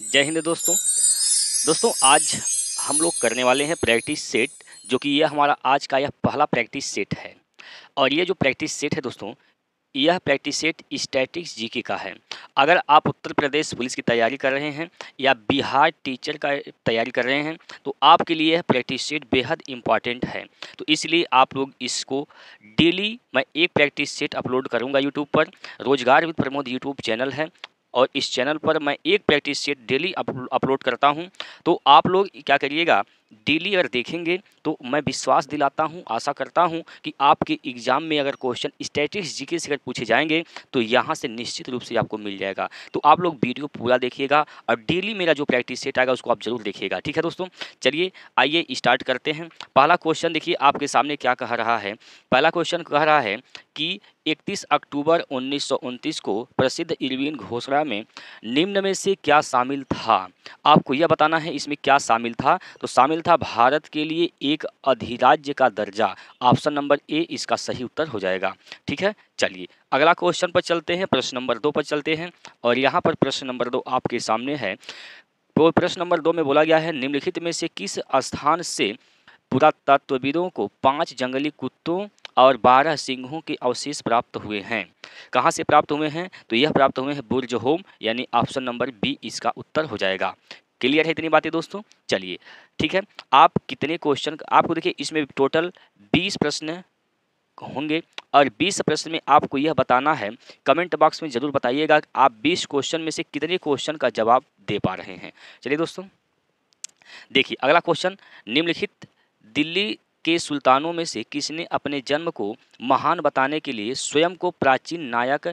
जय हिंद दोस्तों दोस्तों आज हम लोग करने वाले हैं प्रैक्टिस सेट जो कि यह हमारा आज का यह पहला प्रैक्टिस सेट है और ये जो प्रैक्टिस सेट है दोस्तों यह प्रैक्टिस सेट स्टैटिक्स जीके का है अगर आप उत्तर प्रदेश पुलिस की तैयारी कर रहे हैं या बिहार टीचर का तैयारी कर रहे हैं तो आपके लिए यह प्रैक्टिस सेट बेहद इम्पॉर्टेंट है तो इसलिए आप लोग इसको डेली मैं एक प्रैक्टिस सेट अपलोड करूंगा यूट्यूब पर Rojgar with Pramod YouTube channel है और इस चैनल पर मैं एक प्रैक्टिस सेट डेली अपलोड करता हूँ तो आप लोग क्या करिएगा डेली अगर देखेंगे तो मैं विश्वास दिलाता हूं आशा करता हूं कि आपके एग्ज़ाम में अगर क्वेश्चन स्टैटिक्स जी से अगर पूछे जाएंगे तो यहाँ से निश्चित रूप से आपको मिल जाएगा तो आप लोग वीडियो पूरा देखिएगा और डेली मेरा जो प्रैक्टिस सेट आएगा उसको आप ज़रूर देखिएगा ठीक है दोस्तों चलिए आइए स्टार्ट करते हैं पहला क्वेश्चन देखिए आपके सामने क्या कह रहा है पहला क्वेश्चन कह रहा है कि 31 अक्टूबर उन्नीस को प्रसिद्ध इरविन घोषणा में निम्न में से क्या शामिल था आपको यह बताना है इसमें क्या शामिल था तो शामिल शामिल था भारत के लिए एक अधिराज्य का दर्जा ऑप्शन नंबर ए इसका सही उत्तर हो जाएगा ठीक है चलिए अगला क्वेश्चन पर चलते हैं प्रश्न नंबर दो पर चलते हैं और यहाँ पर प्रश्न नंबर दो आपके सामने है तो प्रश्न नंबर दो में बोला गया है निम्नलिखित में से किस स्थान से पुरातत्वविदों को पाँच जंगली कुत्तों और बारह सिंहों के अवशेष प्राप्त हुए हैं कहाँ से प्राप्त हुए हैं तो यह प्राप्त हुए हैं बुर्ज होम यानी ऑप्शन नंबर बी इसका उत्तर हो जाएगा क्लियर है इतनी बातें दोस्तों चलिए ठीक है आप कितने क्वेश्चन आपको देखिए इसमें टोटल बीस प्रश्न होंगे और 20 प्रश्न में आपको यह बताना है कमेंट बॉक्स में ज़रूर बताइएगा आप 20 क्वेश्चन में से कितने क्वेश्चन का जवाब दे पा रहे हैं चलिए दोस्तों देखिए अगला क्वेश्चन निम्नलिखित दिल्ली के सुल्तानों में से किसने अपने जन्म को महान बताने के लिए स्वयं को प्राचीन नायक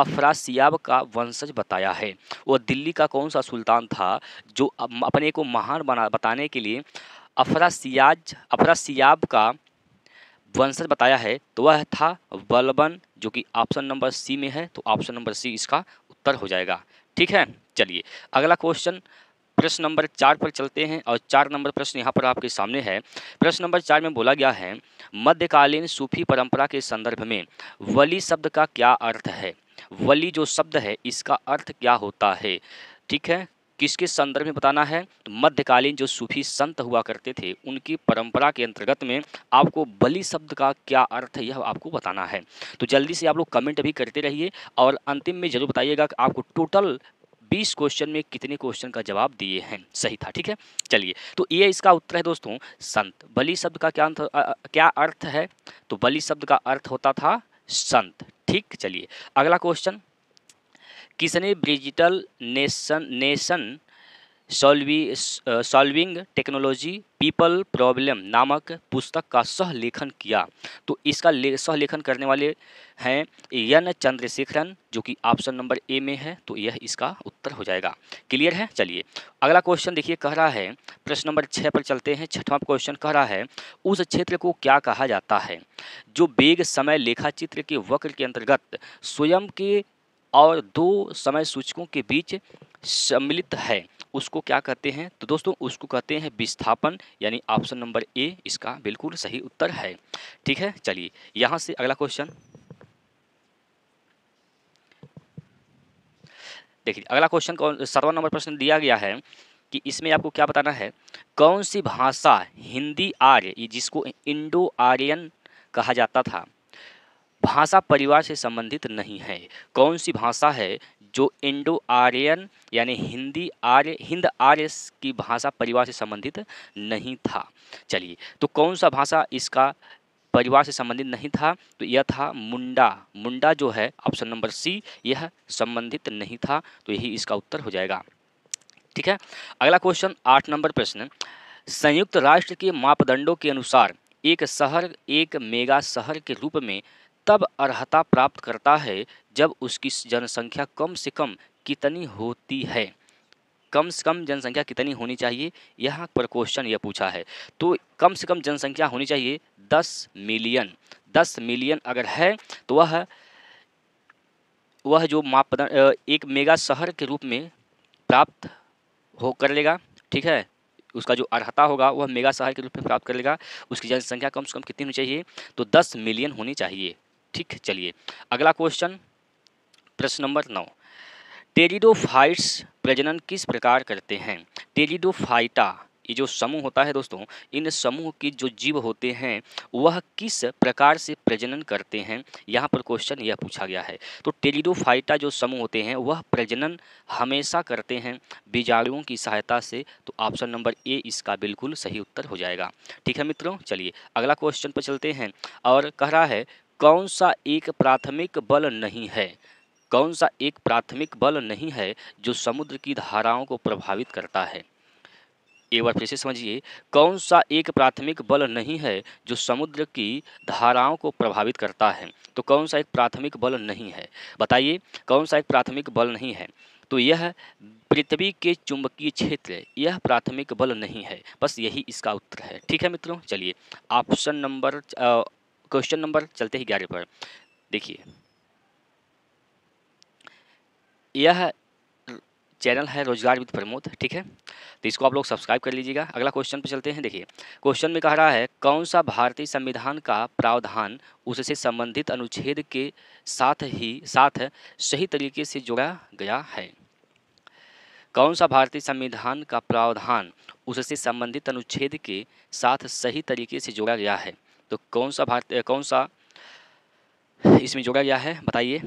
अफरासियाब का वंशज बताया है वह दिल्ली का कौन सा सुल्तान था जो अपने को महान बना बताने के लिए अफरासियाज अफरासियाब का वंशज बताया है तो वह था बलबन जो कि ऑप्शन नंबर सी में है तो ऑप्शन नंबर सी इसका उत्तर हो जाएगा ठीक है चलिए अगला क्वेश्चन प्रश्न नंबर चार पर चलते हैं और चार नंबर प्रश्न यहाँ पर आपके सामने है प्रश्न नंबर चार में बोला गया है मध्यकालीन सूफी परंपरा के संदर्भ में वली शब्द का क्या अर्थ है वली जो शब्द है इसका अर्थ क्या होता है ठीक है किसके संदर्भ में बताना है तो मध्यकालीन जो सूफी संत हुआ करते थे उनकी परंपरा के अंतर्गत में आपको बलि शब्द का क्या अर्थ है यह आपको बताना है तो जल्दी से आप लोग कमेंट भी करते रहिए और अंतिम में जरूर बताइएगा कि आपको टोटल बीस क्वेश्चन में कितने क्वेश्चन का जवाब दिए हैं सही था ठीक है चलिए तो ये इसका उत्तर है दोस्तों संत बलि शब्द का क्या अर्थ क्या अर्थ है तो बलि शब्द का अर्थ होता था संत ठीक चलिए अगला क्वेश्चन किसने Bridgital nation nation solve solving technology people problem नामक पुस्तक का सह लेखन किया तो इसका ले, सह लेखन करने वाले हैं यन चंद्रशेखरन जो कि ऑप्शन नंबर ए में है तो यह इसका उत्तर हो जाएगा क्लियर है चलिए अगला क्वेश्चन देखिए कह रहा है प्रश्न नंबर छः पर चलते हैं छठवां क्वेश्चन कह रहा है उस क्षेत्र को क्या कहा जाता है जो बेग समय लेखा चित्र के वक्र के अंतर्गत स्वयं के और दो समय सूचकों के बीच सम्मिलित है उसको क्या कहते हैं तो दोस्तों उसको कहते हैं विस्थापन यानी ऑप्शन नंबर ए इसका बिल्कुल सही उत्तर है ठीक है चलिए यहाँ से अगला क्वेश्चन देखिए अगला क्वेश्चन कौन सत्रवा नंबर प्रश्न दिया गया है कि इसमें आपको क्या बताना है कौन सी भाषा हिंदी आर्य जिसको इंडो आर्यन कहा जाता था भाषा परिवार से संबंधित नहीं है कौन सी भाषा है जो इंडो आर्यन यानी हिंदी आर्य हिंद आर्य की भाषा परिवार से संबंधित नहीं था चलिए तो कौन सा भाषा इसका परिवार से संबंधित नहीं था तो यह था मुंडा मुंडा जो है ऑप्शन नंबर सी यह संबंधित नहीं था तो यही इसका उत्तर हो जाएगा ठीक है अगला क्वेश्चन आठ नंबर प्रश्न संयुक्त राष्ट्र के मापदंडों के अनुसार एक शहर एक मेगा शहर के रूप में तब अर्हता प्राप्त करता है जब उसकी जनसंख्या कम से कम कितनी होती है कम से कम जनसंख्या कितनी होनी चाहिए यहाँ पर क्वेश्चन यह पूछा है तो कम से कम जनसंख्या होनी चाहिए दस मिलियन दस मिलियन अगर है तो वह वह जो मापदंड एक मेगा शहर के रूप में प्राप्त हो कर लेगा ठीक है उसका जो अर्हता होगा वह मेगा शहर के रूप में प्राप्त कर लेगा उसकी जनसंख्या कम से कम कितनी होनी चाहिए तो दस मिलियन होनी चाहिए ठीक चलिए अगला क्वेश्चन प्रश्न नंबर नौ टेरिडोफाइट्स प्रजनन किस प्रकार करते हैं टेरिडोफाइटा ये जो समूह होता है दोस्तों इन समूह की जो जीव होते हैं वह किस प्रकार से प्रजनन करते हैं यहाँ पर क्वेश्चन यह पूछा गया है तो टेरिडोफाइटा जो समूह होते हैं वह प्रजनन हमेशा करते हैं बीजाणुओं की सहायता से तो ऑप्शन नंबर ए इसका बिल्कुल सही उत्तर हो जाएगा ठीक है मित्रों चलिए अगला क्वेश्चन पर चलते हैं और कह रहा है कौन सा एक प्राथमिक बल नहीं है कौन सा एक प्राथमिक बल नहीं है जो समुद्र की धाराओं को प्रभावित करता है एक बार फिर से समझिए कौन सा एक प्राथमिक बल नहीं है जो समुद्र की धाराओं को प्रभावित करता है तो कौन सा एक प्राथमिक बल नहीं है बताइए कौन सा एक प्राथमिक बल नहीं है तो यह पृथ्वी के चुंबकीय क्षेत्र यह प्राथमिक बल नहीं है बस यही इसका उत्तर है ठीक है मित्रों चलिए ऑप्शन नंबर क्वेश्चन नंबर चलते ही ग्यारह पर देखिए यह चैनल है रोजगार विद प्रमोद ठीक है तो इसको आप लोग सब्सक्राइब कर लीजिएगा अगला क्वेश्चन पे चलते हैं देखिए क्वेश्चन में कह रहा है कौन सा भारतीय संविधान का प्रावधान उससे संबंधित अनुच्छेद के साथ ही साथ सही तरीके से जोड़ा गया है कौन सा भारतीय संविधान का प्रावधान उससे संबंधित अनुच्छेद के साथ सही तरीके से जोड़ा गया है तो कौन सा भारत कौन सा इसमें जोड़ा गया है बताइए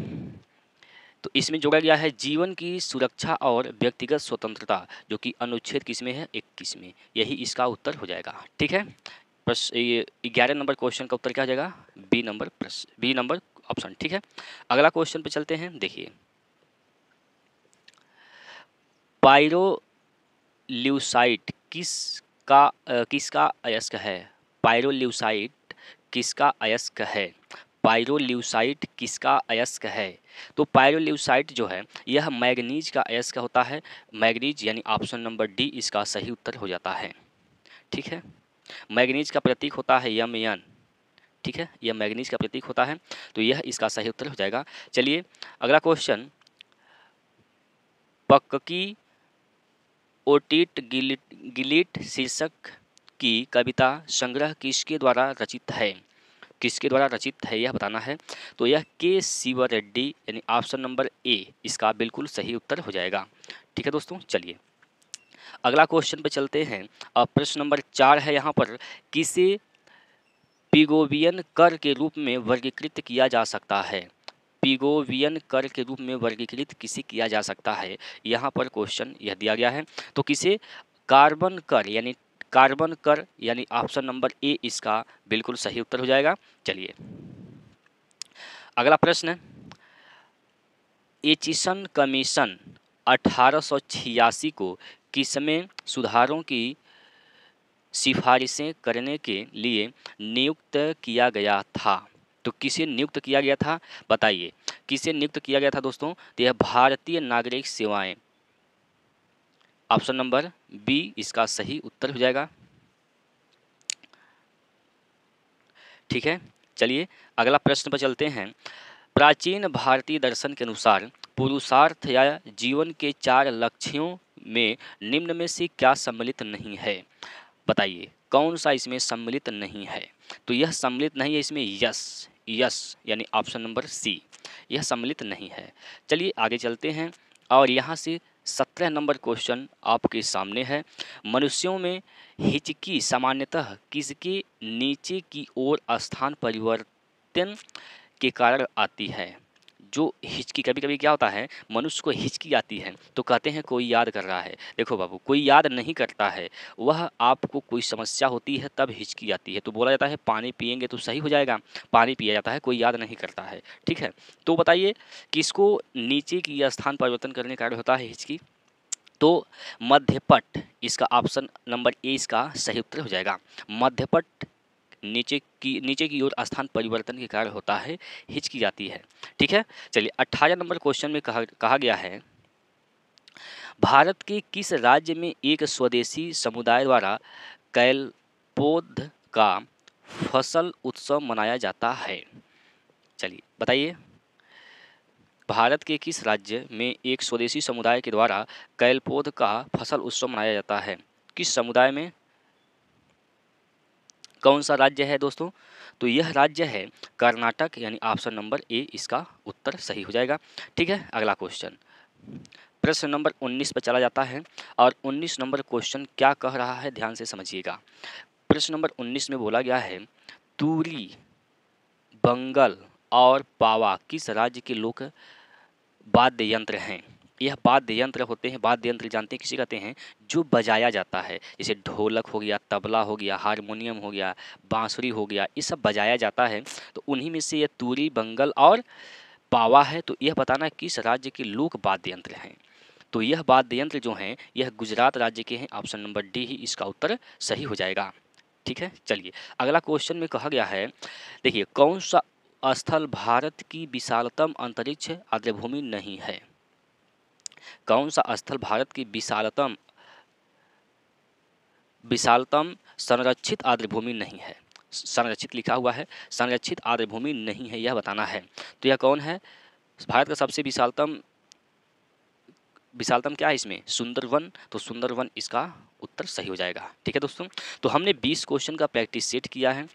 तो इसमें जोड़ा गया है जीवन की सुरक्षा और व्यक्तिगत स्वतंत्रता जो कि अनुच्छेद किस में है इक्कीस में यही इसका उत्तर हो जाएगा ठीक है प्रश्न ये ग्यारह नंबर क्वेश्चन का उत्तर क्या हो जाएगा बी नंबर प्रश्न बी नंबर ऑप्शन ठीक है अगला क्वेश्चन पे चलते हैं देखिए पायरोल्यूसाइट किस का किसका अयस्क है पायरोल्यूसाइट किसका अयस्क है पायरोल्यूसाइट किसका अयस्क है तो पायरोल्यूसाइट जो है यह मैग्नीज का अयस्क होता है मैग्नीज यानी ऑप्शन नंबर डी इसका सही उत्तर हो जाता है ठीक है मैगनीज का प्रतीक होता है यम यन ठीक है यह मैग्नीज का प्रतीक होता है तो यह इसका सही उत्तर हो जाएगा चलिए अगला क्वेश्चन पक्की ओटिट गिलिट गिलिट शीर्षक की कविता संग्रह किसके द्वारा रचित है किसके द्वारा रचित है यह बताना है तो यह के शिवा रेड्डी यानी ऑप्शन नंबर ए इसका बिल्कुल सही उत्तर हो जाएगा ठीक है दोस्तों चलिए अगला क्वेश्चन पे चलते हैं अब प्रश्न नंबर चार है यहाँ पर किसे पिगोवियन कर के रूप में वर्गीकृत किया जा सकता है पिगोवियन कर के रूप में वर्गीकृत किसे किया जा सकता है यहाँ पर क्वेश्चन यह दिया गया है तो किसे कार्बन कर यानी कार्बन कर यानी ऑप्शन नंबर ए इसका बिल्कुल सही उत्तर हो जाएगा चलिए अगला प्रश्न एचिसन कमीशन अठारह को किसमें सुधारों की सिफारिशें करने के लिए नियुक्त किया गया था तो किसे नियुक्त किया गया था बताइए किसे नियुक्त किया गया था दोस्तों तो यह भारतीय नागरिक सेवाएं ऑप्शन नंबर बी इसका सही उत्तर हो जाएगा ठीक है चलिए अगला प्रश्न पर चलते हैं प्राचीन भारतीय दर्शन के अनुसार पुरुषार्थ या जीवन के चार लक्ष्यों में निम्न में से क्या सम्मिलित नहीं है बताइए कौन सा इसमें सम्मिलित नहीं है तो यह सम्मिलित नहीं है इसमें यस यस यानी ऑप्शन नंबर सी यह सम्मिलित नहीं है चलिए आगे चलते हैं और यहाँ से सत्रह नंबर क्वेश्चन आपके सामने है मनुष्यों में हिचकी सामान्यतः किसके नीचे की ओर स्थान परिवर्तन के कारण आती है जो हिचकी कभी कभी क्या होता है मनुष्य को हिचकी आती है तो कहते हैं कोई याद कर रहा है देखो बाबू कोई याद नहीं करता है वह आपको कोई समस्या होती है तब हिचकी आती है तो बोला जाता है पानी पियेंगे तो सही हो जाएगा पानी पिया जाता है कोई याद नहीं करता है ठीक है तो बताइए कि इसको नीचे की स्थान परिवर्तन करने का होता है हिचकी तो मध्यपट इसका ऑप्शन नंबर ए इसका सही उत्तर हो जाएगा मध्यपट नीचे की नीचे की ओर स्थान परिवर्तन के कारण होता है हिचकी जाती है ठीक है चलिए अट्ठारह नंबर क्वेश्चन में कहा कहा गया है भारत के किस राज्य में एक स्वदेशी समुदाय द्वारा कैलपोध का फसल उत्सव मनाया जाता है चलिए बताइए भारत के किस राज्य में एक स्वदेशी समुदाय के द्वारा कैलपोध का फसल उत्सव मनाया जाता है किस समुदाय में कौन सा राज्य है दोस्तों तो यह राज्य है कर्नाटक यानी ऑप्शन नंबर ए इसका उत्तर सही हो जाएगा ठीक है अगला क्वेश्चन प्रश्न नंबर 19 पर चला जाता है और 19 नंबर क्वेश्चन क्या कह रहा है ध्यान से समझिएगा प्रश्न नंबर 19 में बोला गया है तूरी बंगल और पावा किस राज्य के लोक वाद्य यंत्र हैं यह वाद्य यंत्र होते हैं वाद्य यंत्र जानते हैं किसे कहते हैं जो बजाया जाता है जैसे ढोलक हो गया तबला हो गया हारमोनियम हो गया बांसुरी हो गया ये सब बजाया जाता है तो उन्हीं में से यह तूरी बंगल और पावा है तो यह बताना किस राज्य के लोक वाद्य यंत्र हैं तो यह वाद्य यंत्र जो हैं यह गुजरात राज्य के हैं ऑप्शन नंबर डी ही इसका उत्तर सही हो जाएगा ठीक है चलिए अगला क्वेश्चन में कहा गया है देखिए कौन सा स्थल भारत की विशालतम अंतरिक्ष आद्रभूमि नहीं है कौन सा स्थल भारत की विशालतम विशालतम संरक्षित आर्द्रभूमि नहीं है संरक्षित लिखा हुआ है संरक्षित आर्द्रभूमि नहीं है यह बताना है तो यह कौन है भारत का सबसे विशालतम विशालतम क्या है इसमें सुंदरवन तो सुंदरवन इसका उत्तर सही हो जाएगा ठीक है दोस्तों तो हमने 20 क्वेश्चन का प्रैक्टिस सेट किया है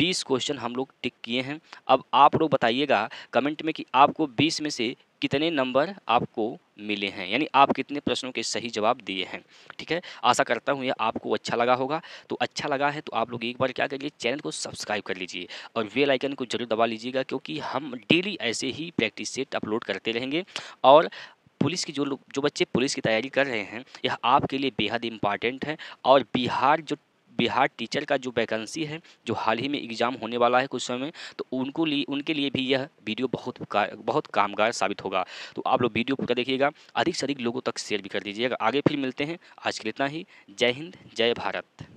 20 क्वेश्चन हम लोग टिक किए हैं अब आप लोग बताइएगा कमेंट में कि आपको 20 में से कितने नंबर आपको मिले हैं यानी आप कितने प्रश्नों के सही जवाब दिए हैं ठीक है आशा करता हूँ यह आपको अच्छा लगा होगा तो अच्छा लगा है तो आप लोग एक बार क्या करिए चैनल को सब्सक्राइब कर लीजिए और बेल आइकन को जरूर दबा लीजिएगा क्योंकि हम डेली ऐसे ही प्रैक्टिस सेट अपलोड करते रहेंगे और पुलिस की जो लोग जो बच्चे पुलिस की तैयारी कर रहे हैं यह आपके लिए बेहद इम्पॉर्टेंट है और बिहार जो बिहार टीचर का जो वैकेंसी है जो हाल ही में एग्ज़ाम होने वाला है कुछ समय तो उनको लिए उनके लिए भी यह वीडियो बहुत का, बहुत कामगार साबित होगा तो आप लोग वीडियो पूरा देखिएगा अधिक से अधिक लोगों तक शेयर भी कर दीजिएगा आगे फिर मिलते हैं आज के लिए इतना ही जय हिंद जय भारत